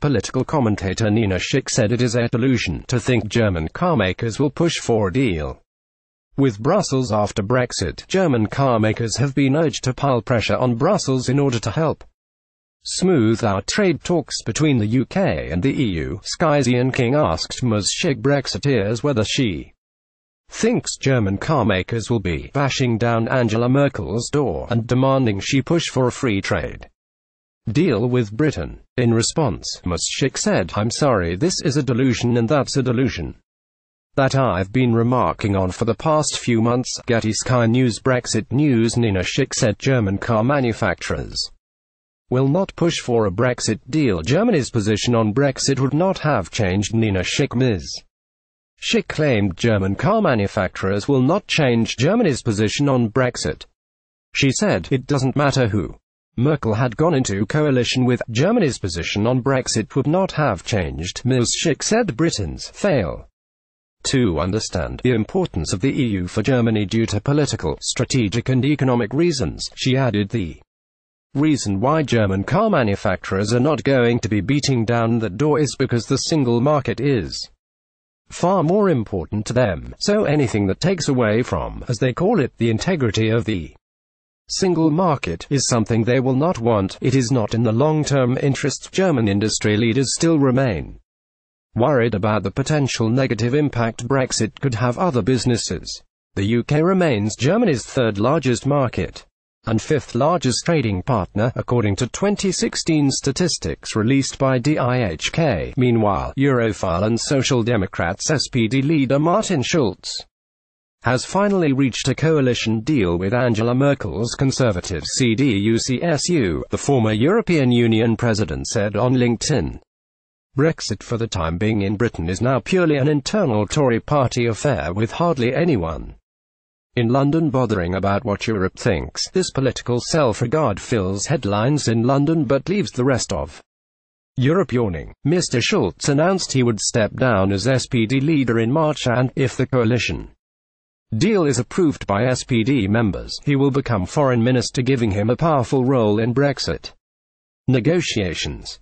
Political commentator Nina Schick said it is a delusion to think German carmakers will push for a deal. With Brussels after Brexit, German carmakers have been urged to pile pressure on Brussels in order to help smooth out trade talks between the UK and the EU. Sky's Ian King asked Ms Schick Brexiteers whether she thinks German carmakers will be bashing down Angela Merkel's door and demanding she push for a free trade deal with Britain. In response, Mushik said, I'm sorry, this is a delusion and that's a delusion that I've been remarking on for the past few months. Getty Sky News Brexit News Nina Schick said German car manufacturers will not push for a Brexit deal. Germany's position on Brexit would not have changed Nina Schick Ms. Schick claimed German car manufacturers will not change Germany's position on Brexit. She said, it doesn't matter who Merkel had gone into coalition with Germany's position on Brexit would not have changed, Ms. Schick said Britons fail to understand the importance of the EU for Germany due to political, strategic and economic reasons, she added the reason why German car manufacturers are not going to be beating down that door is because the single market is far more important to them, so anything that takes away from, as they call it, the integrity of the single market is something they will not want, it is not in the long-term interests German industry leaders still remain worried about the potential negative impact Brexit could have other businesses. The UK remains Germany's third largest market and fifth largest trading partner, according to 2016 statistics released by DIHK. Meanwhile, Europhile and Social Democrats SPD leader Martin Schulz has finally reached a coalition deal with Angela Merkel's conservative CDU-CSU, the former European Union president said on LinkedIn. Brexit for the time being in Britain is now purely an internal Tory party affair with hardly anyone in London bothering about what Europe thinks. This political self-regard fills headlines in London but leaves the rest of Europe yawning. Mr Schultz announced he would step down as SPD leader in March and, if the coalition Deal is approved by SPD members. He will become foreign minister giving him a powerful role in Brexit negotiations.